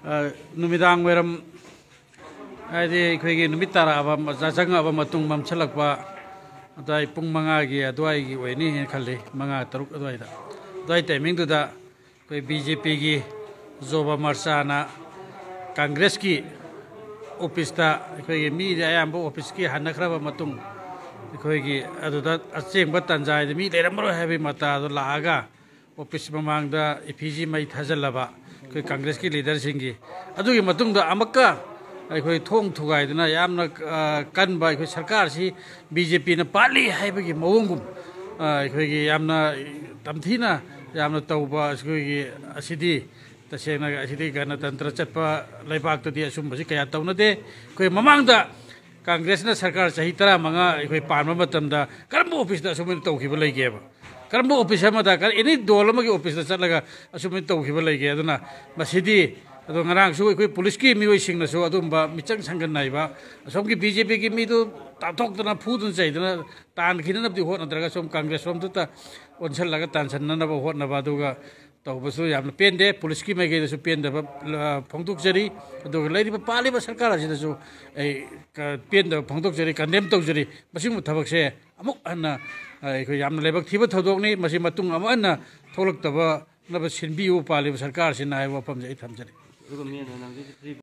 e i a 어, नुमिदांग वेरम 아이 r a 게 नुमित 따라 아바 자장 아 m 마tung mam manga chalak ba dai a weni gi dwai gi pung 맘철락바 아다이 뿡 a 아기 아도아이기 오 d 니 a i da 아 따룩 아도아이 m i n g duda k 다그 BJP gi gi kongres zoba marsana 기 조바 마르사나 Congress की office ता अखोई मी अयाम office की हनखरब म i ुं ग अ a ो ई की अदुदा अचेंग तंजाय मी लेरमरो ह ै ब a मता अदो ल p ग ा ऑ a ि स म म da ग p i j i mai t a थ ा l a ब a ꯑꯩꯈꯣꯏ ꯀꯪꯒ꯭ꯔꯦꯁꯀꯤ ꯂꯤꯗꯔꯁꯤꯡꯒꯤ ꯑꯗꯨꯒꯤ ꯃꯇꯨꯡꯗ ꯑꯃꯨꯛꯀ ꯑꯩꯈꯣꯏ ꯊꯣꯡ ꯊꯨꯒꯥꯏꯗꯨꯅ ꯌꯥꯝꯅ ꯀꯟꯕ ꯑꯩꯈꯣꯏ ꯁꯔꯀꯥꯔꯁꯤ ꯕꯤ ꯖꯦ ꯄꯤꯅ ꯄꯥꯜꯂꯤ ꯍꯥꯏꯕꯒꯤ ꯃꯑꯣꯡꯒꯨꯝ ꯑꯩꯈꯣꯏꯒꯤ ꯌꯥꯝꯅ ꯇꯝꯊꯤꯅ ꯌꯥꯝꯅ ꯇꯧꯕ ꯑꯩꯈꯣꯏꯒꯤ ꯑꯁꯤꯗꯤ तसेंगे अगर गणतंत्र चप लेबादी असुब से क्या तौनदे अखोई ममद कांग्रेस सरकार चाह तरह मंगा पाब करब ऑफिस असुम तौब लेगेब ꯀꯔꯝꯕ ꯑꯣꯐꯤꯁ ꯑꯃꯗ ꯑꯦꯅꯤ ꯗꯣꯜ ꯑꯃꯒꯤ ꯑꯣꯐꯤꯁꯇ ꯆꯠꯂꯒ ꯑꯁꯨꯃꯥꯏꯅ ꯇꯧꯈꯤꯕ ꯂꯩꯒꯦ ꯑꯗꯨꯅ ꯃꯁꯤꯗꯤ ꯑꯗꯣ ꯉꯔꯥꯡꯁꯨ ꯑꯩꯈꯣꯏ ꯄꯨꯂꯤꯁꯀꯤ ꯃꯤꯑꯣꯏꯁꯤꯡꯅꯁꯨ ꯑꯗꯨꯝꯕ ꯃꯤꯆꯪ ꯁꯪꯒꯟ ꯅꯥꯏꯕ ꯑꯁꯣꯝꯒꯤ ꯕꯤ ꯖꯦ ꯄꯤꯒꯤ ꯃꯤꯗꯨ ꯇꯥꯊꯣꯛꯇꯅ ꯐꯨꯗꯨꯅ ꯆꯩꯗꯅ ꯇꯥꯟꯈꯤꯅꯅꯕꯗꯤ ꯍꯣꯠꯅꯗ꯭ꯔꯒ ꯁꯣꯝ ꯀꯪꯒ꯭ꯔꯦꯁ ꯔꯣꯝꯗꯨꯗ ꯑꯣꯟꯁꯤꯜꯂꯒ ꯇꯥꯟꯁꯟꯅꯅꯕ ꯍꯣꯠꯅꯕ ꯑꯗꯨꯒ तौबसु पेंदे पुलिस की मैगे दसु पेंदे फोंगदुक पाली सरकार पेंदब जो ए पेंदे फोंगदुक कंडेम तौक जरी से अमुक अन ए लेबक थिब थदोक नि मसि मतुंग पाली सरकार से आय वपम जे